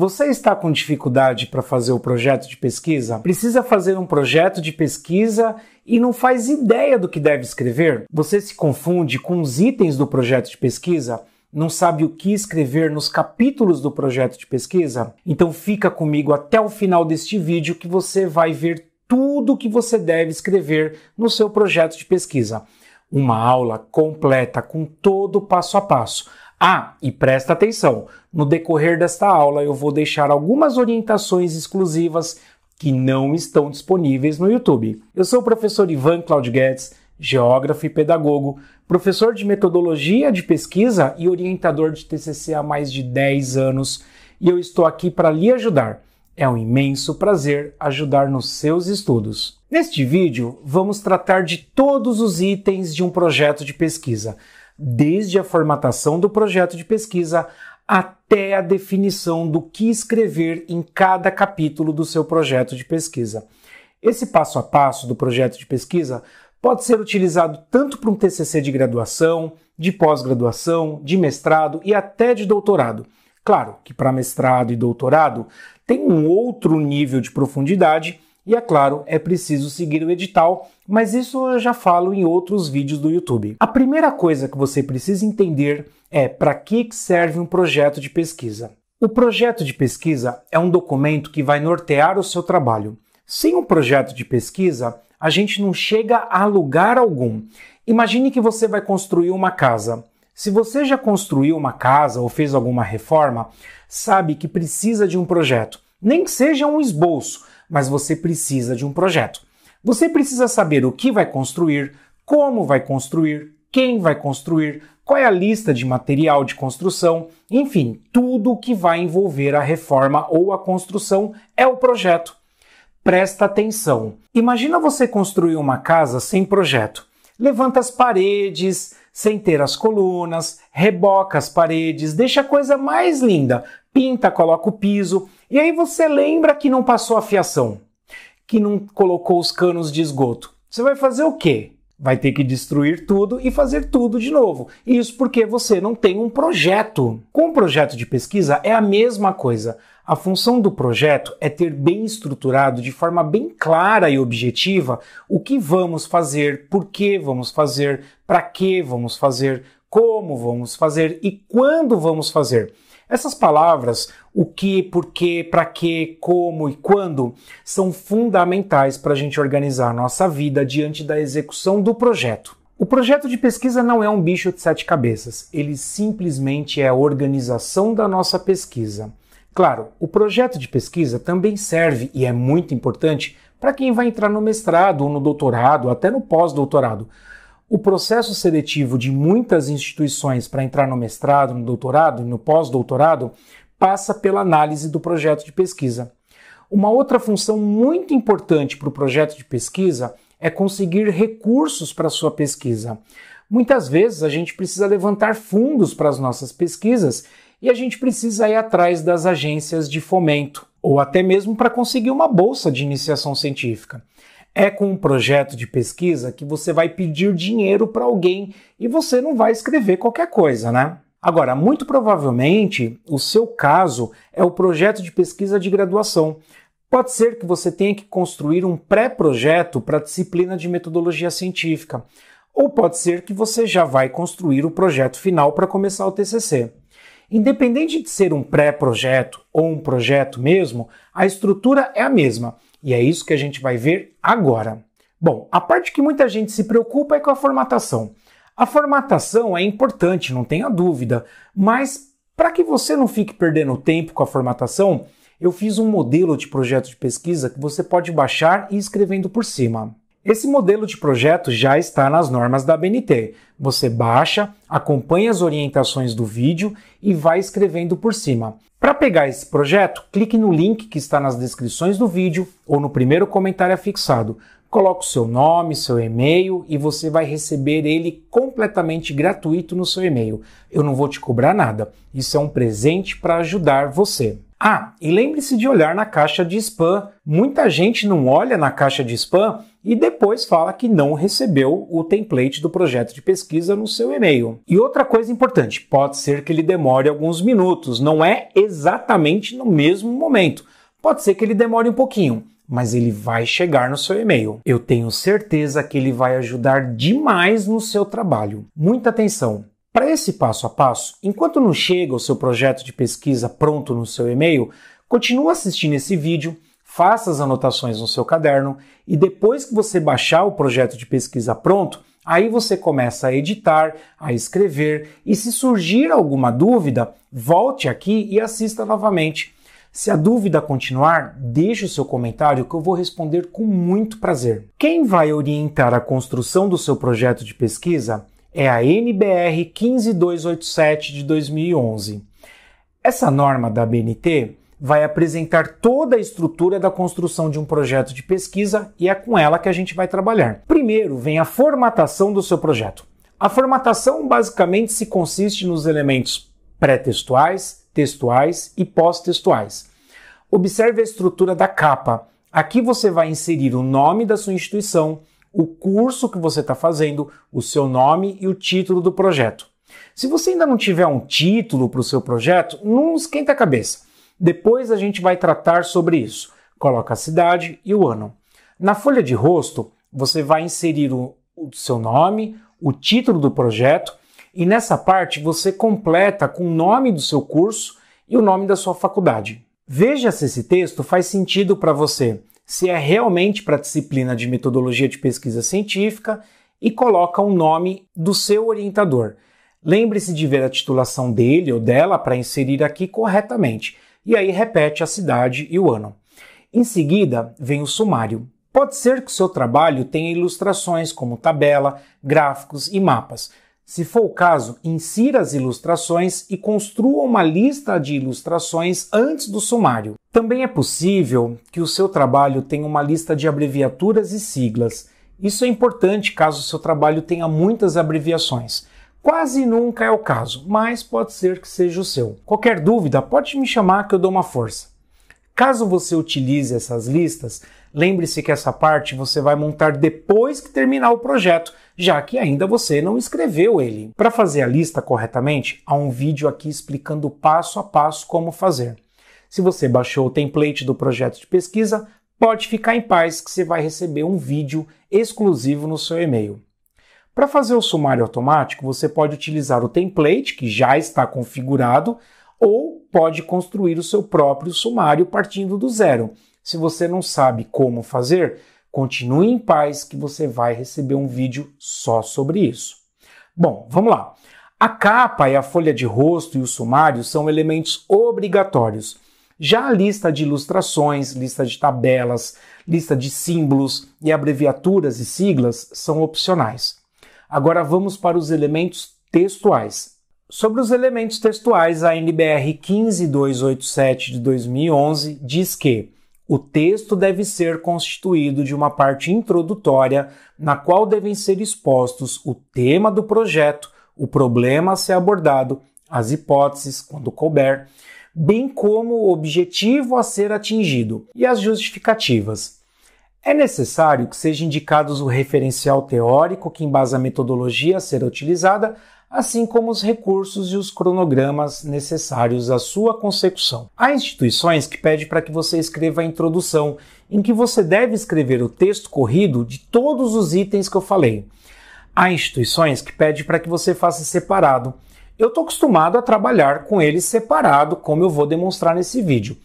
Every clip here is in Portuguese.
Você está com dificuldade para fazer o projeto de pesquisa? Precisa fazer um projeto de pesquisa e não faz ideia do que deve escrever? Você se confunde com os itens do projeto de pesquisa? Não sabe o que escrever nos capítulos do projeto de pesquisa? Então fica comigo até o final deste vídeo que você vai ver tudo o que você deve escrever no seu projeto de pesquisa. Uma aula completa com todo o passo a passo. Ah, e presta atenção, no decorrer desta aula eu vou deixar algumas orientações exclusivas que não estão disponíveis no YouTube. Eu sou o professor Ivan Claudio Guedes, geógrafo e pedagogo, professor de metodologia de pesquisa e orientador de TCC há mais de 10 anos, e eu estou aqui para lhe ajudar. É um imenso prazer ajudar nos seus estudos. Neste vídeo, vamos tratar de todos os itens de um projeto de pesquisa desde a formatação do projeto de pesquisa até a definição do que escrever em cada capítulo do seu projeto de pesquisa. Esse passo a passo do projeto de pesquisa pode ser utilizado tanto para um TCC de graduação, de pós-graduação, de mestrado e até de doutorado. Claro que para mestrado e doutorado tem um outro nível de profundidade e é claro, é preciso seguir o edital, mas isso eu já falo em outros vídeos do YouTube. A primeira coisa que você precisa entender é para que serve um projeto de pesquisa. O projeto de pesquisa é um documento que vai nortear o seu trabalho. Sem um projeto de pesquisa, a gente não chega a lugar algum. Imagine que você vai construir uma casa. Se você já construiu uma casa ou fez alguma reforma, sabe que precisa de um projeto, nem que seja um esboço, mas você precisa de um projeto. Você precisa saber o que vai construir, como vai construir, quem vai construir, qual é a lista de material de construção, enfim, tudo o que vai envolver a reforma ou a construção é o projeto. Presta atenção. Imagina você construir uma casa sem projeto. Levanta as paredes, sem ter as colunas, reboca as paredes, deixa a coisa mais linda, pinta, coloca o piso, e aí você lembra que não passou a fiação, que não colocou os canos de esgoto. Você vai fazer o quê? Vai ter que destruir tudo e fazer tudo de novo. Isso porque você não tem um projeto. Com o projeto de pesquisa é a mesma coisa. A função do projeto é ter bem estruturado, de forma bem clara e objetiva, o que vamos fazer, por que vamos fazer, para que vamos fazer, como vamos fazer e quando vamos fazer. Essas palavras, o que, por que, para que, como e quando, são fundamentais para a gente organizar a nossa vida diante da execução do projeto. O projeto de pesquisa não é um bicho de sete cabeças, ele simplesmente é a organização da nossa pesquisa. Claro, o projeto de pesquisa também serve e é muito importante para quem vai entrar no mestrado, ou no doutorado, até no pós-doutorado. O processo seletivo de muitas instituições para entrar no mestrado, no doutorado e no pós-doutorado passa pela análise do projeto de pesquisa. Uma outra função muito importante para o projeto de pesquisa é conseguir recursos para a sua pesquisa. Muitas vezes a gente precisa levantar fundos para as nossas pesquisas e a gente precisa ir atrás das agências de fomento ou até mesmo para conseguir uma bolsa de iniciação científica. É com um projeto de pesquisa que você vai pedir dinheiro para alguém e você não vai escrever qualquer coisa, né? Agora, muito provavelmente, o seu caso é o projeto de pesquisa de graduação. Pode ser que você tenha que construir um pré-projeto para a disciplina de metodologia científica, ou pode ser que você já vai construir o projeto final para começar o TCC. Independente de ser um pré-projeto ou um projeto mesmo, a estrutura é a mesma. E é isso que a gente vai ver agora. Bom, a parte que muita gente se preocupa é com a formatação. A formatação é importante, não tenha dúvida, mas para que você não fique perdendo tempo com a formatação, eu fiz um modelo de projeto de pesquisa que você pode baixar e ir escrevendo por cima. Esse modelo de projeto já está nas normas da BNT. Você baixa, acompanha as orientações do vídeo e vai escrevendo por cima. Para pegar esse projeto, clique no link que está nas descrições do vídeo ou no primeiro comentário afixado. Coloque o seu nome, seu e-mail e você vai receber ele completamente gratuito no seu e-mail. Eu não vou te cobrar nada. Isso é um presente para ajudar você. Ah, e lembre-se de olhar na caixa de spam. Muita gente não olha na caixa de spam e depois fala que não recebeu o template do projeto de pesquisa no seu e-mail. E outra coisa importante, pode ser que ele demore alguns minutos, não é exatamente no mesmo momento. Pode ser que ele demore um pouquinho, mas ele vai chegar no seu e-mail. Eu tenho certeza que ele vai ajudar demais no seu trabalho. Muita atenção! Para esse passo a passo, enquanto não chega o seu projeto de pesquisa pronto no seu e-mail, continue assistindo esse vídeo faça as anotações no seu caderno e depois que você baixar o projeto de pesquisa pronto, aí você começa a editar, a escrever e se surgir alguma dúvida, volte aqui e assista novamente. Se a dúvida continuar, deixe o seu comentário que eu vou responder com muito prazer. Quem vai orientar a construção do seu projeto de pesquisa é a NBR 15287 de 2011. Essa norma da BNT vai apresentar toda a estrutura da construção de um projeto de pesquisa e é com ela que a gente vai trabalhar. Primeiro vem a formatação do seu projeto. A formatação basicamente se consiste nos elementos pré-textuais, textuais e pós-textuais. Observe a estrutura da capa. Aqui você vai inserir o nome da sua instituição, o curso que você está fazendo, o seu nome e o título do projeto. Se você ainda não tiver um título para o seu projeto, não esquenta a cabeça. Depois a gente vai tratar sobre isso. Coloca a cidade e o ano. Na folha de rosto, você vai inserir o, o seu nome, o título do projeto e nessa parte você completa com o nome do seu curso e o nome da sua faculdade. Veja se esse texto faz sentido para você, se é realmente para a disciplina de metodologia de pesquisa científica e coloca o nome do seu orientador. Lembre-se de ver a titulação dele ou dela para inserir aqui corretamente e aí repete a cidade e o ano. Em seguida, vem o sumário. Pode ser que o seu trabalho tenha ilustrações como tabela, gráficos e mapas. Se for o caso, insira as ilustrações e construa uma lista de ilustrações antes do sumário. Também é possível que o seu trabalho tenha uma lista de abreviaturas e siglas. Isso é importante caso o seu trabalho tenha muitas abreviações. Quase nunca é o caso, mas pode ser que seja o seu. Qualquer dúvida, pode me chamar que eu dou uma força. Caso você utilize essas listas, lembre-se que essa parte você vai montar depois que terminar o projeto, já que ainda você não escreveu ele. Para fazer a lista corretamente, há um vídeo aqui explicando passo a passo como fazer. Se você baixou o template do projeto de pesquisa, pode ficar em paz que você vai receber um vídeo exclusivo no seu e-mail. Para fazer o sumário automático, você pode utilizar o template que já está configurado ou pode construir o seu próprio sumário partindo do zero. Se você não sabe como fazer, continue em paz que você vai receber um vídeo só sobre isso. Bom, vamos lá. A capa e a folha de rosto e o sumário são elementos obrigatórios. Já a lista de ilustrações, lista de tabelas, lista de símbolos e abreviaturas e siglas são opcionais. Agora vamos para os elementos textuais. Sobre os elementos textuais, a NBR 15287 de 2011 diz que o texto deve ser constituído de uma parte introdutória, na qual devem ser expostos o tema do projeto, o problema a ser abordado, as hipóteses, quando couber, bem como o objetivo a ser atingido e as justificativas. É necessário que seja indicados o referencial teórico que embasa a metodologia a ser utilizada, assim como os recursos e os cronogramas necessários à sua consecução. Há instituições que pedem para que você escreva a introdução, em que você deve escrever o texto corrido de todos os itens que eu falei. Há instituições que pedem para que você faça separado. Eu estou acostumado a trabalhar com ele separado, como eu vou demonstrar nesse vídeo.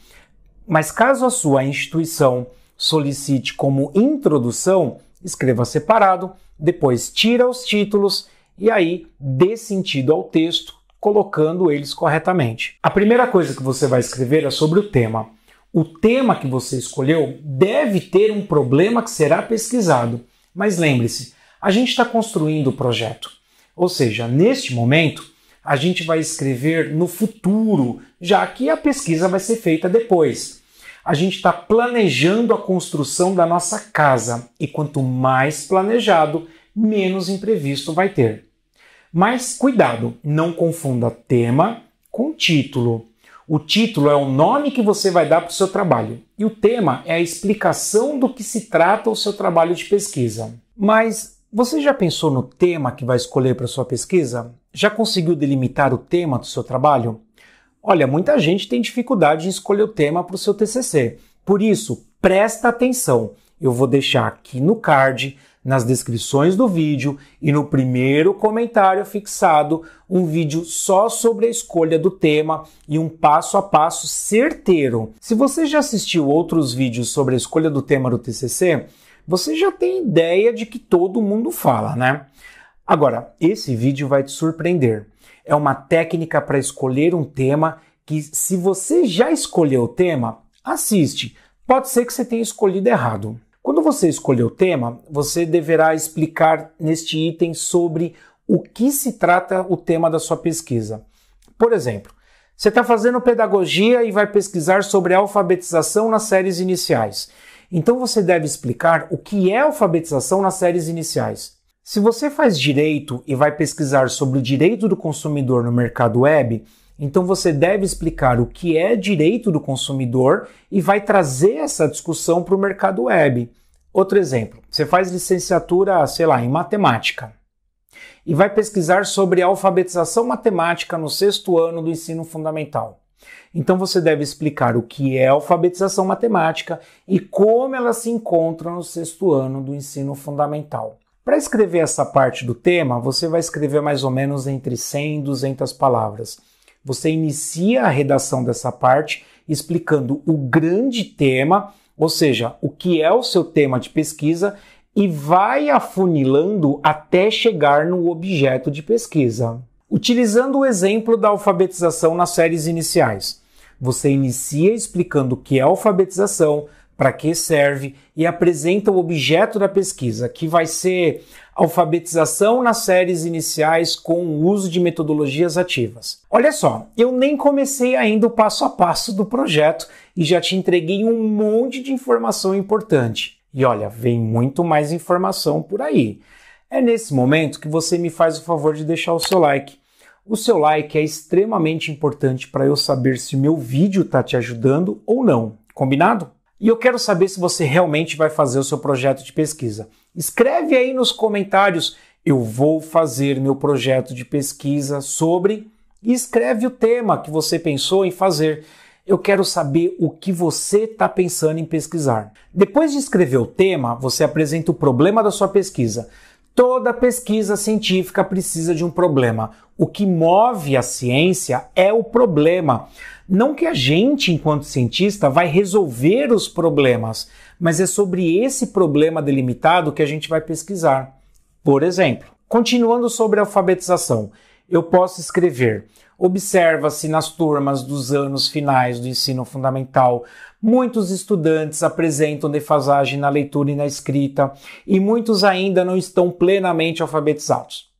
Mas caso a sua instituição solicite como introdução, escreva separado, depois tira os títulos e aí dê sentido ao texto, colocando eles corretamente. A primeira coisa que você vai escrever é sobre o tema. O tema que você escolheu deve ter um problema que será pesquisado, mas lembre-se, a gente está construindo o projeto. Ou seja, neste momento, a gente vai escrever no futuro, já que a pesquisa vai ser feita depois a gente está planejando a construção da nossa casa e quanto mais planejado, menos imprevisto vai ter. Mas cuidado, não confunda tema com título. O título é o nome que você vai dar para o seu trabalho e o tema é a explicação do que se trata o seu trabalho de pesquisa. Mas você já pensou no tema que vai escolher para sua pesquisa? Já conseguiu delimitar o tema do seu trabalho? Olha, muita gente tem dificuldade de escolher o tema para o seu TCC. Por isso, presta atenção. Eu vou deixar aqui no card, nas descrições do vídeo e no primeiro comentário fixado um vídeo só sobre a escolha do tema e um passo a passo certeiro. Se você já assistiu outros vídeos sobre a escolha do tema do TCC, você já tem ideia de que todo mundo fala, né? Agora, esse vídeo vai te surpreender. É uma técnica para escolher um tema que, se você já escolheu o tema, assiste. Pode ser que você tenha escolhido errado. Quando você escolher o tema, você deverá explicar neste item sobre o que se trata o tema da sua pesquisa. Por exemplo, você está fazendo pedagogia e vai pesquisar sobre alfabetização nas séries iniciais. Então você deve explicar o que é alfabetização nas séries iniciais. Se você faz direito e vai pesquisar sobre o direito do consumidor no mercado web, então você deve explicar o que é direito do consumidor e vai trazer essa discussão para o mercado web. Outro exemplo, você faz licenciatura, sei lá, em matemática e vai pesquisar sobre alfabetização matemática no sexto ano do ensino fundamental. Então você deve explicar o que é alfabetização matemática e como ela se encontra no sexto ano do ensino fundamental. Para escrever essa parte do tema, você vai escrever mais ou menos entre 100 e 200 palavras. Você inicia a redação dessa parte explicando o grande tema, ou seja, o que é o seu tema de pesquisa, e vai afunilando até chegar no objeto de pesquisa. Utilizando o exemplo da alfabetização nas séries iniciais, você inicia explicando o que é alfabetização, para que serve e apresenta o objeto da pesquisa, que vai ser alfabetização nas séries iniciais com o uso de metodologias ativas. Olha só, eu nem comecei ainda o passo a passo do projeto e já te entreguei um monte de informação importante. E olha, vem muito mais informação por aí. É nesse momento que você me faz o favor de deixar o seu like. O seu like é extremamente importante para eu saber se meu vídeo está te ajudando ou não. Combinado? E eu quero saber se você realmente vai fazer o seu projeto de pesquisa. Escreve aí nos comentários: eu vou fazer meu projeto de pesquisa sobre. E escreve o tema que você pensou em fazer. Eu quero saber o que você está pensando em pesquisar. Depois de escrever o tema, você apresenta o problema da sua pesquisa. Toda pesquisa científica precisa de um problema. O que move a ciência é o problema. Não que a gente, enquanto cientista, vai resolver os problemas, mas é sobre esse problema delimitado que a gente vai pesquisar. Por exemplo, continuando sobre a alfabetização, eu posso escrever. Observa-se nas turmas dos anos finais do ensino fundamental, muitos estudantes apresentam defasagem na leitura e na escrita, e muitos ainda não estão plenamente alfabetizados.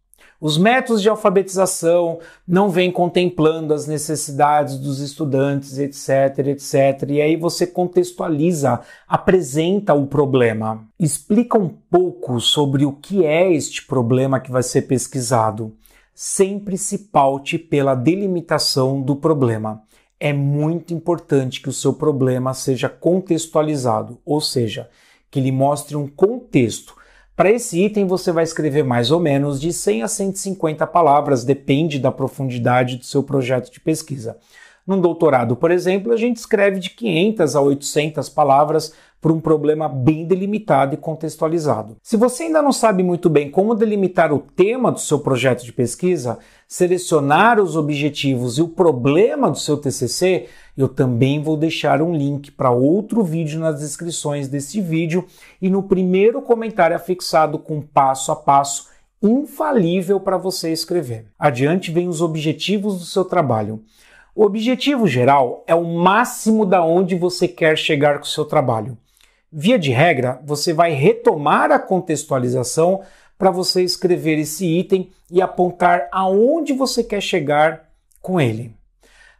Os métodos de alfabetização não vêm contemplando as necessidades dos estudantes, etc, etc. E aí você contextualiza, apresenta o problema, explica um pouco sobre o que é este problema que vai ser pesquisado. Sempre se paute pela delimitação do problema é muito importante que o seu problema seja contextualizado, ou seja, que ele mostre um contexto, para esse item, você vai escrever mais ou menos de 100 a 150 palavras, depende da profundidade do seu projeto de pesquisa. Num doutorado, por exemplo, a gente escreve de 500 a 800 palavras por um problema bem delimitado e contextualizado. Se você ainda não sabe muito bem como delimitar o tema do seu projeto de pesquisa, selecionar os objetivos e o problema do seu TCC, eu também vou deixar um link para outro vídeo nas descrições desse vídeo e no primeiro comentário afixado com passo a passo infalível para você escrever. Adiante vem os objetivos do seu trabalho. O objetivo geral é o máximo da onde você quer chegar com o seu trabalho. Via de regra, você vai retomar a contextualização para você escrever esse item e apontar aonde você quer chegar com ele.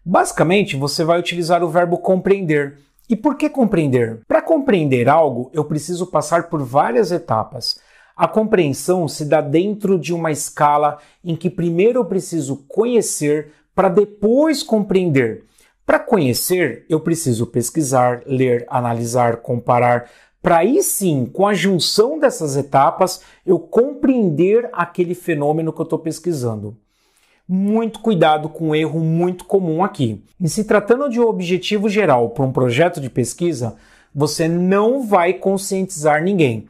Basicamente, você vai utilizar o verbo compreender. E por que compreender? Para compreender algo, eu preciso passar por várias etapas. A compreensão se dá dentro de uma escala em que primeiro eu preciso conhecer para depois compreender. Para conhecer, eu preciso pesquisar, ler, analisar, comparar, para aí sim, com a junção dessas etapas, eu compreender aquele fenômeno que eu estou pesquisando. Muito cuidado com um erro muito comum aqui. E se tratando de um objetivo geral para um projeto de pesquisa, você não vai conscientizar ninguém.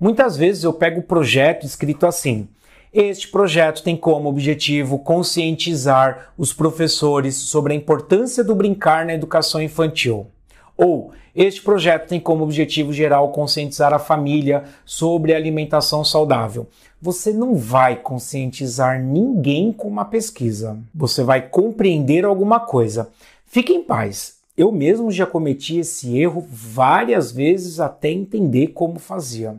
Muitas vezes eu pego o projeto escrito assim: este projeto tem como objetivo conscientizar os professores sobre a importância do brincar na educação infantil. Ou, este projeto tem como objetivo geral conscientizar a família sobre alimentação saudável. Você não vai conscientizar ninguém com uma pesquisa. Você vai compreender alguma coisa. Fique em paz. Eu mesmo já cometi esse erro várias vezes até entender como fazia.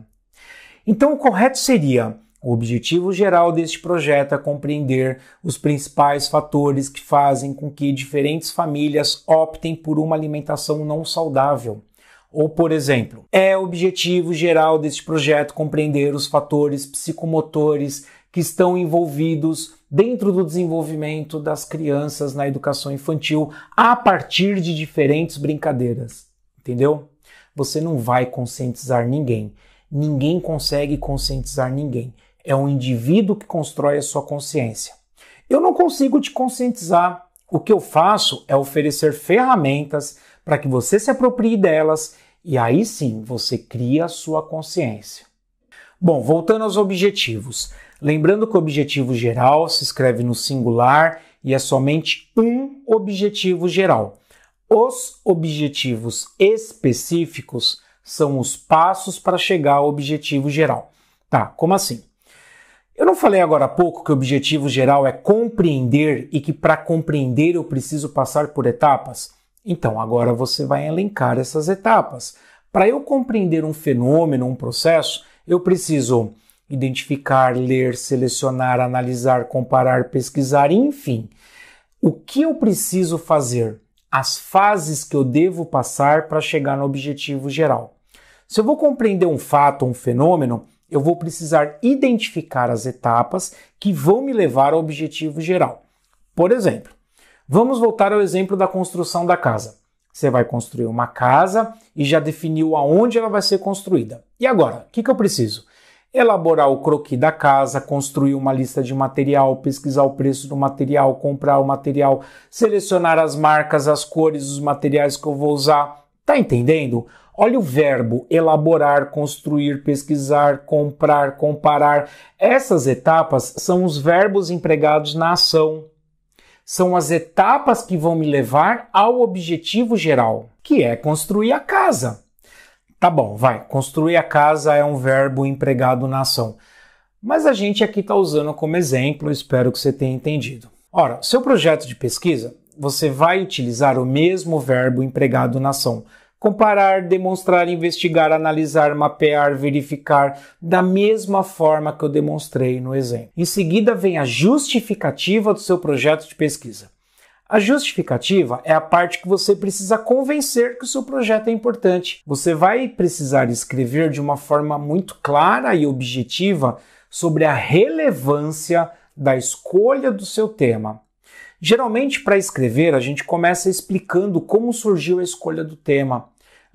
Então, o correto seria o objetivo geral deste projeto é compreender os principais fatores que fazem com que diferentes famílias optem por uma alimentação não saudável. Ou, por exemplo, é objetivo geral deste projeto compreender os fatores psicomotores que estão envolvidos dentro do desenvolvimento das crianças na educação infantil a partir de diferentes brincadeiras. Entendeu? Você não vai conscientizar ninguém. Ninguém consegue conscientizar ninguém é um indivíduo que constrói a sua consciência. Eu não consigo te conscientizar. O que eu faço é oferecer ferramentas para que você se aproprie delas e aí sim você cria a sua consciência. Bom, voltando aos objetivos. Lembrando que o objetivo geral se escreve no singular e é somente um objetivo geral. Os objetivos específicos são os passos para chegar ao objetivo geral. Tá, como assim? Eu não falei agora há pouco que o objetivo geral é compreender e que para compreender eu preciso passar por etapas? Então agora você vai elencar essas etapas. Para eu compreender um fenômeno, um processo, eu preciso identificar, ler, selecionar, analisar, comparar, pesquisar, enfim. O que eu preciso fazer? As fases que eu devo passar para chegar no objetivo geral. Se eu vou compreender um fato, um fenômeno, eu vou precisar identificar as etapas que vão me levar ao objetivo geral. Por exemplo, vamos voltar ao exemplo da construção da casa. Você vai construir uma casa e já definiu aonde ela vai ser construída. E agora, o que, que eu preciso? elaborar o croquis da casa, construir uma lista de material, pesquisar o preço do material, comprar o material, selecionar as marcas, as cores, os materiais que eu vou usar. Tá entendendo? Olha o verbo elaborar, construir, pesquisar, comprar, comparar. Essas etapas são os verbos empregados na ação. São as etapas que vão me levar ao objetivo geral, que é construir a casa. Tá bom, vai. Construir a casa é um verbo empregado na ação. Mas a gente aqui está usando como exemplo, espero que você tenha entendido. Ora, seu projeto de pesquisa, você vai utilizar o mesmo verbo empregado na ação comparar, demonstrar, investigar, analisar, mapear, verificar, da mesma forma que eu demonstrei no exemplo. Em seguida vem a justificativa do seu projeto de pesquisa. A justificativa é a parte que você precisa convencer que o seu projeto é importante. Você vai precisar escrever de uma forma muito clara e objetiva sobre a relevância da escolha do seu tema. Geralmente, para escrever, a gente começa explicando como surgiu a escolha do tema,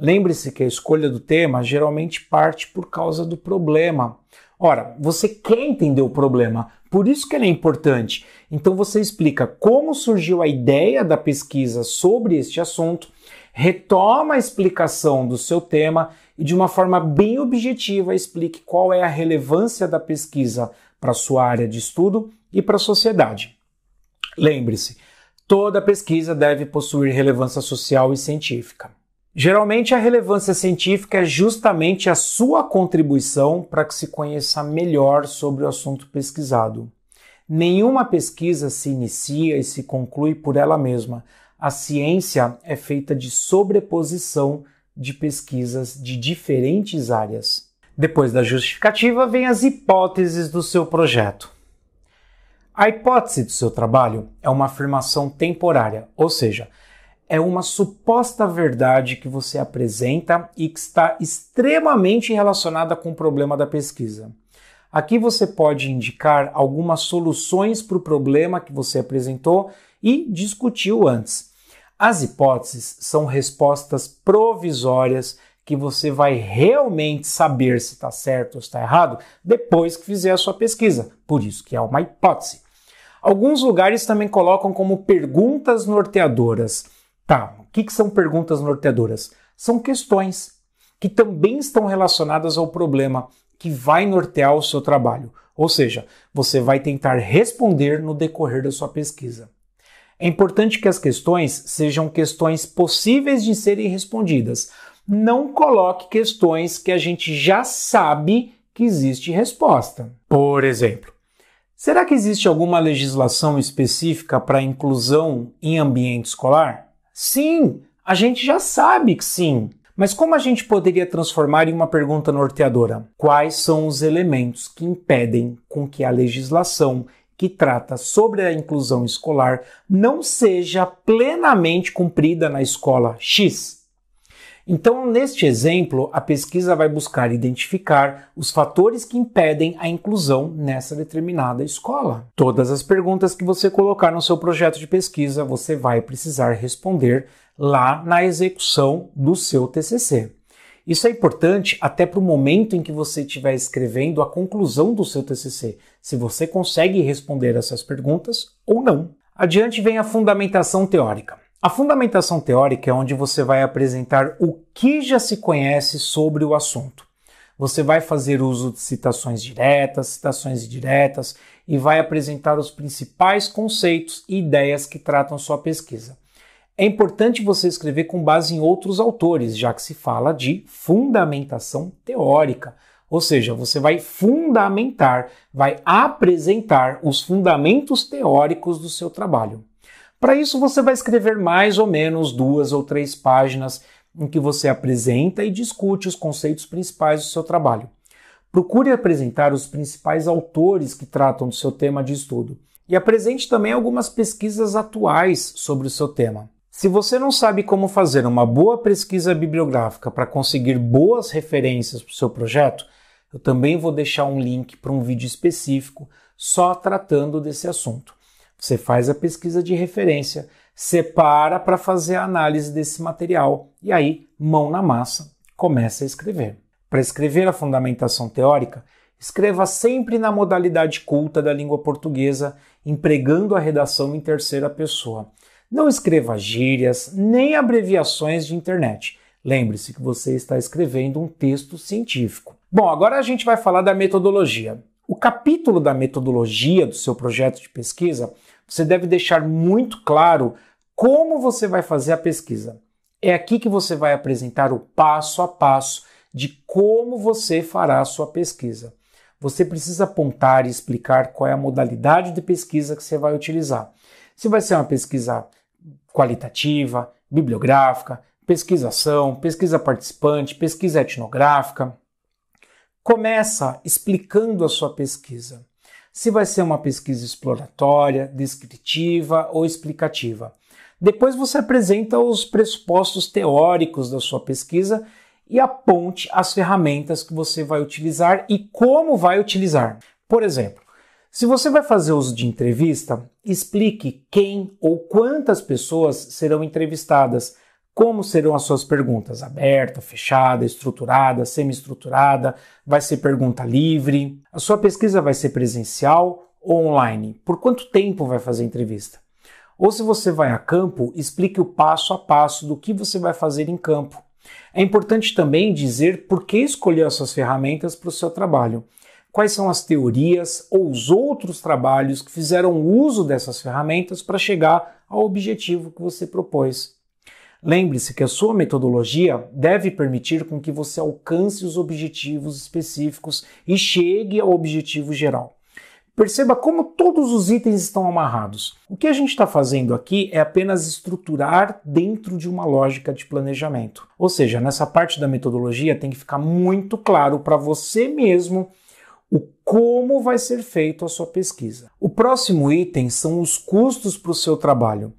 Lembre-se que a escolha do tema geralmente parte por causa do problema. Ora, você quer entender o problema, por isso que ele é importante. Então você explica como surgiu a ideia da pesquisa sobre este assunto, retoma a explicação do seu tema e de uma forma bem objetiva explique qual é a relevância da pesquisa para sua área de estudo e para a sociedade. Lembre-se, toda pesquisa deve possuir relevância social e científica. Geralmente a relevância científica é justamente a sua contribuição para que se conheça melhor sobre o assunto pesquisado. Nenhuma pesquisa se inicia e se conclui por ela mesma. A ciência é feita de sobreposição de pesquisas de diferentes áreas. Depois da justificativa, vem as hipóteses do seu projeto. A hipótese do seu trabalho é uma afirmação temporária, ou seja, é uma suposta verdade que você apresenta e que está extremamente relacionada com o problema da pesquisa. Aqui você pode indicar algumas soluções para o problema que você apresentou e discutiu antes. As hipóteses são respostas provisórias que você vai realmente saber se está certo ou está errado depois que fizer a sua pesquisa. Por isso que é uma hipótese. Alguns lugares também colocam como perguntas norteadoras Tá, o que, que são perguntas norteadoras? São questões que também estão relacionadas ao problema que vai nortear o seu trabalho, ou seja, você vai tentar responder no decorrer da sua pesquisa. É importante que as questões sejam questões possíveis de serem respondidas. Não coloque questões que a gente já sabe que existe resposta. Por exemplo, será que existe alguma legislação específica para inclusão em ambiente escolar? Sim, a gente já sabe que sim. Mas como a gente poderia transformar em uma pergunta norteadora? Quais são os elementos que impedem com que a legislação que trata sobre a inclusão escolar não seja plenamente cumprida na escola X? Então, neste exemplo, a pesquisa vai buscar identificar os fatores que impedem a inclusão nessa determinada escola. Todas as perguntas que você colocar no seu projeto de pesquisa, você vai precisar responder lá na execução do seu TCC. Isso é importante até para o momento em que você estiver escrevendo a conclusão do seu TCC, se você consegue responder essas perguntas ou não. Adiante vem a fundamentação teórica. A fundamentação teórica é onde você vai apresentar o que já se conhece sobre o assunto. Você vai fazer uso de citações diretas, citações indiretas e vai apresentar os principais conceitos e ideias que tratam sua pesquisa. É importante você escrever com base em outros autores, já que se fala de fundamentação teórica, ou seja, você vai fundamentar, vai apresentar os fundamentos teóricos do seu trabalho. Para isso, você vai escrever mais ou menos duas ou três páginas em que você apresenta e discute os conceitos principais do seu trabalho. Procure apresentar os principais autores que tratam do seu tema de estudo e apresente também algumas pesquisas atuais sobre o seu tema. Se você não sabe como fazer uma boa pesquisa bibliográfica para conseguir boas referências para o seu projeto, eu também vou deixar um link para um vídeo específico só tratando desse assunto. Você faz a pesquisa de referência, separa para fazer a análise desse material e aí, mão na massa, começa a escrever. Para escrever a fundamentação teórica, escreva sempre na modalidade culta da língua portuguesa, empregando a redação em terceira pessoa. Não escreva gírias nem abreviações de internet. Lembre-se que você está escrevendo um texto científico. Bom, agora a gente vai falar da metodologia. O capítulo da metodologia do seu projeto de pesquisa você deve deixar muito claro como você vai fazer a pesquisa. É aqui que você vai apresentar o passo a passo de como você fará a sua pesquisa. Você precisa apontar e explicar qual é a modalidade de pesquisa que você vai utilizar. Se vai ser uma pesquisa qualitativa, bibliográfica, pesquisação, pesquisa participante, pesquisa etnográfica. Começa explicando a sua pesquisa se vai ser uma pesquisa exploratória, descritiva ou explicativa. Depois você apresenta os pressupostos teóricos da sua pesquisa e aponte as ferramentas que você vai utilizar e como vai utilizar. Por exemplo, se você vai fazer uso de entrevista, explique quem ou quantas pessoas serão entrevistadas como serão as suas perguntas? Aberta, fechada, estruturada, semi-estruturada? Vai ser pergunta livre? A sua pesquisa vai ser presencial ou online? Por quanto tempo vai fazer entrevista? Ou se você vai a campo, explique o passo a passo do que você vai fazer em campo. É importante também dizer por que escolher essas ferramentas para o seu trabalho. Quais são as teorias ou os outros trabalhos que fizeram uso dessas ferramentas para chegar ao objetivo que você propôs? Lembre-se que a sua metodologia deve permitir com que você alcance os objetivos específicos e chegue ao objetivo geral. Perceba como todos os itens estão amarrados. O que a gente está fazendo aqui é apenas estruturar dentro de uma lógica de planejamento. Ou seja, nessa parte da metodologia tem que ficar muito claro para você mesmo o como vai ser feito a sua pesquisa. O próximo item são os custos para o seu trabalho.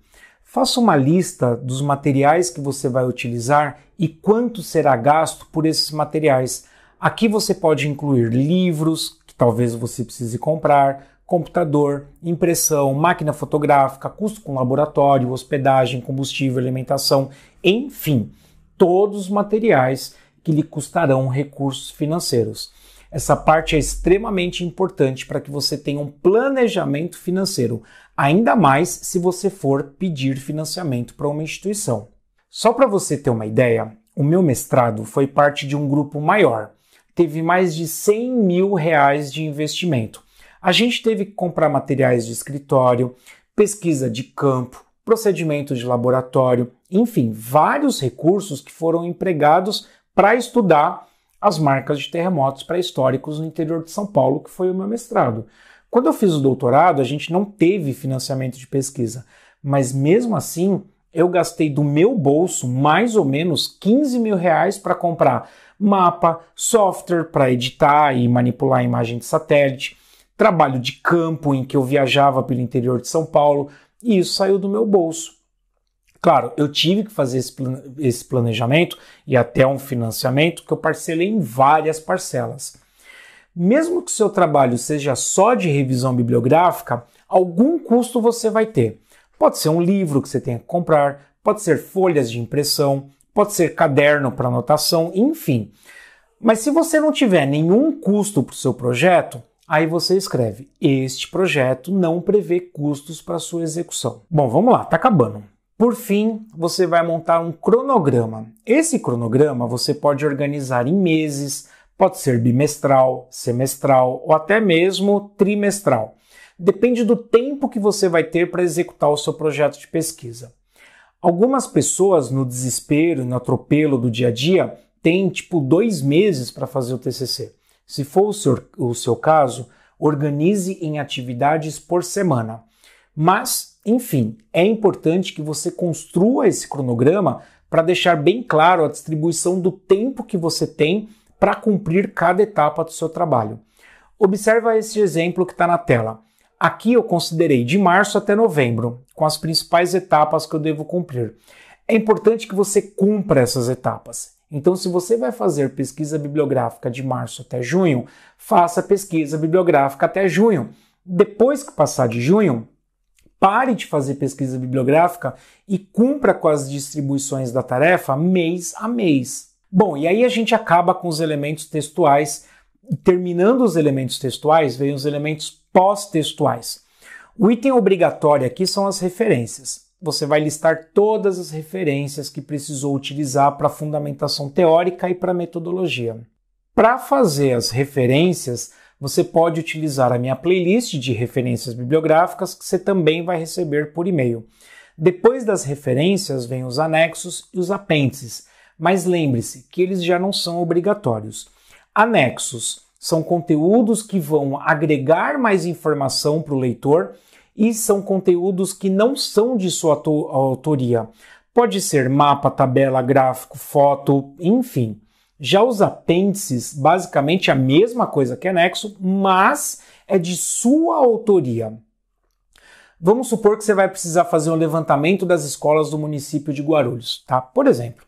Faça uma lista dos materiais que você vai utilizar e quanto será gasto por esses materiais. Aqui você pode incluir livros, que talvez você precise comprar, computador, impressão, máquina fotográfica, custo com laboratório, hospedagem, combustível, alimentação, enfim, todos os materiais que lhe custarão recursos financeiros. Essa parte é extremamente importante para que você tenha um planejamento financeiro ainda mais se você for pedir financiamento para uma instituição. Só para você ter uma ideia, o meu mestrado foi parte de um grupo maior, teve mais de 100 mil reais de investimento. A gente teve que comprar materiais de escritório, pesquisa de campo, procedimentos de laboratório, enfim, vários recursos que foram empregados para estudar as marcas de terremotos pré-históricos no interior de São Paulo, que foi o meu mestrado. Quando eu fiz o doutorado, a gente não teve financiamento de pesquisa, mas mesmo assim eu gastei do meu bolso mais ou menos 15 mil reais para comprar mapa, software para editar e manipular a imagem de satélite, trabalho de campo em que eu viajava pelo interior de São Paulo, e isso saiu do meu bolso. Claro, eu tive que fazer esse, planejamento e até um financiamento que eu parcelei em várias parcelas. Mesmo que seu trabalho seja só de revisão bibliográfica, algum custo você vai ter. Pode ser um livro que você tenha que comprar, pode ser folhas de impressão, pode ser caderno para anotação, enfim. Mas se você não tiver nenhum custo para o seu projeto, Aí você escreve: Este projeto não prevê custos para sua execução. Bom, vamos lá, está acabando. Por fim, você vai montar um cronograma. Esse cronograma você pode organizar em meses, Pode ser bimestral, semestral ou até mesmo trimestral. Depende do tempo que você vai ter para executar o seu projeto de pesquisa. Algumas pessoas, no desespero, no atropelo do dia a dia, têm tipo dois meses para fazer o TCC. Se for o seu, o seu caso, organize em atividades por semana. Mas, enfim, é importante que você construa esse cronograma para deixar bem claro a distribuição do tempo que você tem para cumprir cada etapa do seu trabalho. Observa esse exemplo que está na tela. Aqui eu considerei de março até novembro, com as principais etapas que eu devo cumprir. É importante que você cumpra essas etapas. Então, se você vai fazer pesquisa bibliográfica de março até junho, faça pesquisa bibliográfica até junho. Depois que passar de junho, pare de fazer pesquisa bibliográfica e cumpra com as distribuições da tarefa mês a mês. Bom, e aí a gente acaba com os elementos textuais. Terminando os elementos textuais, vem os elementos pós-textuais. O item obrigatório aqui são as referências. Você vai listar todas as referências que precisou utilizar para fundamentação teórica e para metodologia. Para fazer as referências, você pode utilizar a minha playlist de referências bibliográficas, que você também vai receber por e-mail. Depois das referências, vêm os anexos e os apêndices mas lembre-se que eles já não são obrigatórios. Anexos são conteúdos que vão agregar mais informação para o leitor e são conteúdos que não são de sua autoria. Pode ser mapa, tabela, gráfico, foto, enfim. Já os apêndices, basicamente a mesma coisa que anexo, mas é de sua autoria. Vamos supor que você vai precisar fazer um levantamento das escolas do município de Guarulhos, tá? Por exemplo.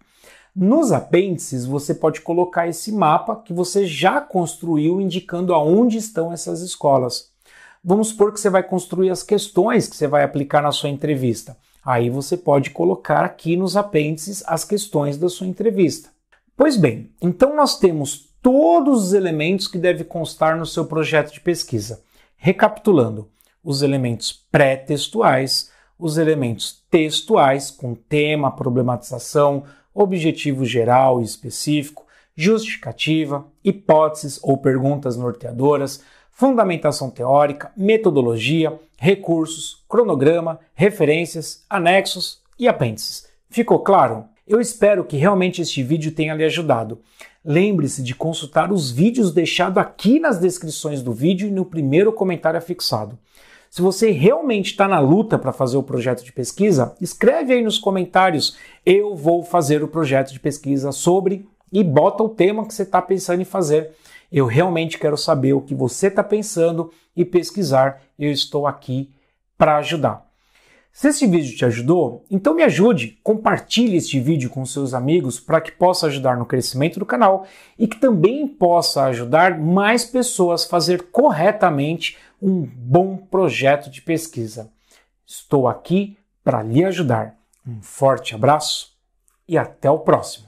Nos apêndices, você pode colocar esse mapa que você já construiu indicando aonde estão essas escolas. Vamos supor que você vai construir as questões que você vai aplicar na sua entrevista. Aí você pode colocar aqui nos apêndices as questões da sua entrevista. Pois bem, então nós temos todos os elementos que deve constar no seu projeto de pesquisa. Recapitulando, os elementos pré-textuais, os elementos textuais com tema, problematização, objetivo geral e específico, justificativa, hipóteses ou perguntas norteadoras, fundamentação teórica, metodologia, recursos, cronograma, referências, anexos e apêndices. Ficou claro? Eu espero que realmente este vídeo tenha lhe ajudado. Lembre-se de consultar os vídeos deixados aqui nas descrições do vídeo e no primeiro comentário afixado. Se você realmente está na luta para fazer o projeto de pesquisa, escreve aí nos comentários: eu vou fazer o projeto de pesquisa sobre e bota o tema que você está pensando em fazer. Eu realmente quero saber o que você está pensando e pesquisar. Eu estou aqui para ajudar. Se esse vídeo te ajudou, então me ajude, compartilhe este vídeo com seus amigos para que possa ajudar no crescimento do canal e que também possa ajudar mais pessoas a fazer corretamente um bom projeto de pesquisa. Estou aqui para lhe ajudar. Um forte abraço e até o próximo.